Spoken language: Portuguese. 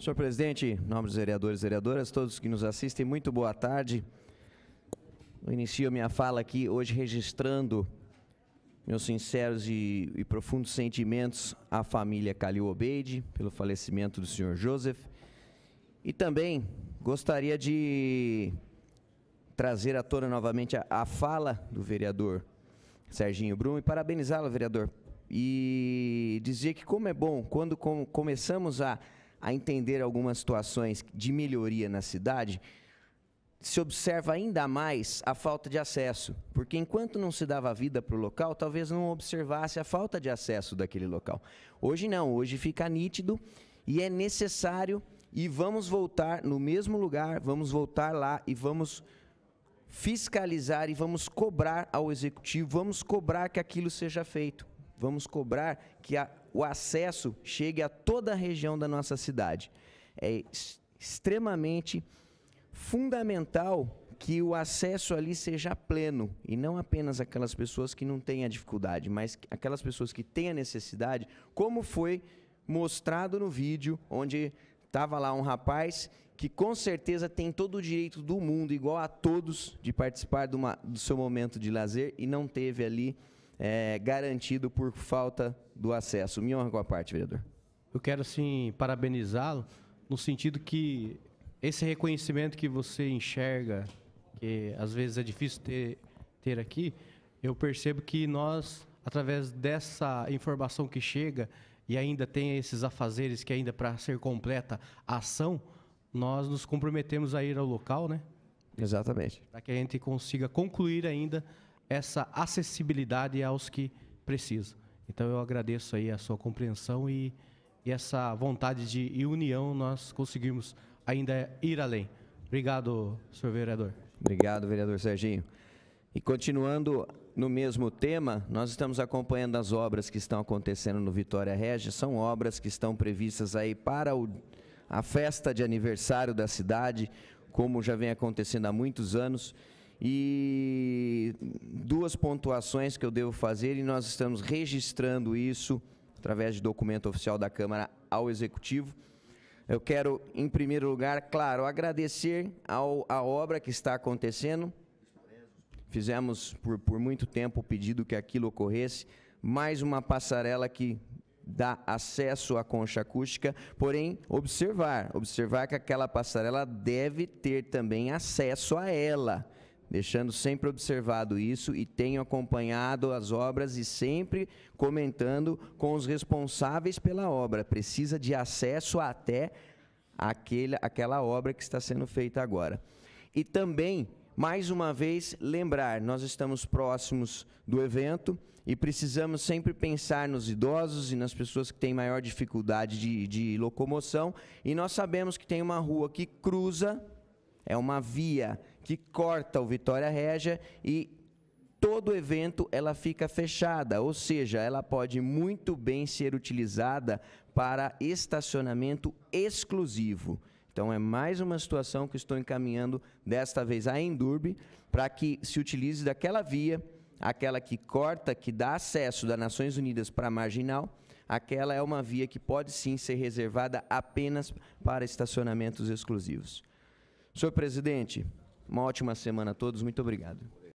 Senhor presidente, nobres vereadores e vereadoras, todos que nos assistem, muito boa tarde. Eu inicio minha fala aqui hoje registrando meus sinceros e, e profundos sentimentos à família Calil Obeide pelo falecimento do senhor Joseph. E também gostaria de trazer à tona novamente a, a fala do vereador Serginho Brum e parabenizá-lo, vereador. E dizer que como é bom, quando com, começamos a a entender algumas situações de melhoria na cidade, se observa ainda mais a falta de acesso, porque enquanto não se dava vida para o local, talvez não observasse a falta de acesso daquele local. Hoje não, hoje fica nítido e é necessário e vamos voltar no mesmo lugar, vamos voltar lá e vamos fiscalizar e vamos cobrar ao executivo, vamos cobrar que aquilo seja feito. Vamos cobrar que a o acesso chegue a toda a região da nossa cidade. É extremamente fundamental que o acesso ali seja pleno e não apenas aquelas pessoas que não têm a dificuldade, mas aquelas pessoas que têm a necessidade, como foi mostrado no vídeo onde estava lá um rapaz que com certeza tem todo o direito do mundo, igual a todos, de participar uma, do seu momento de lazer e não teve ali é, garantido por falta do acesso. Me honra com a parte, vereador. Eu quero, sim, parabenizá-lo, no sentido que esse reconhecimento que você enxerga, que às vezes é difícil ter, ter aqui, eu percebo que nós, através dessa informação que chega e ainda tem esses afazeres que ainda para ser completa a ação, nós nos comprometemos a ir ao local, né? Exatamente. Para que a gente consiga concluir ainda essa acessibilidade aos que precisam. Então eu agradeço aí a sua compreensão e, e essa vontade de e união nós conseguimos ainda ir além. Obrigado, senhor vereador. Obrigado, vereador Serginho. E continuando no mesmo tema, nós estamos acompanhando as obras que estão acontecendo no Vitória Regia. São obras que estão previstas aí para o, a festa de aniversário da cidade, como já vem acontecendo há muitos anos. E duas pontuações que eu devo fazer, e nós estamos registrando isso através de documento oficial da Câmara ao Executivo. Eu quero, em primeiro lugar, claro, agradecer ao, a obra que está acontecendo. Fizemos por, por muito tempo o pedido que aquilo ocorresse. Mais uma passarela que dá acesso à concha acústica, porém, observar, observar que aquela passarela deve ter também acesso a ela deixando sempre observado isso e tenho acompanhado as obras e sempre comentando com os responsáveis pela obra. Precisa de acesso até aquele, aquela obra que está sendo feita agora. E também, mais uma vez, lembrar: nós estamos próximos do evento e precisamos sempre pensar nos idosos e nas pessoas que têm maior dificuldade de, de locomoção. E nós sabemos que tem uma rua que cruza, é uma via que corta o Vitória Régia e todo evento ela fica fechada, ou seja, ela pode muito bem ser utilizada para estacionamento exclusivo. Então é mais uma situação que estou encaminhando desta vez à Endurbe para que se utilize daquela via, aquela que corta, que dá acesso das Nações Unidas para a marginal, aquela é uma via que pode sim ser reservada apenas para estacionamentos exclusivos. Senhor presidente, uma ótima semana a todos, muito obrigado.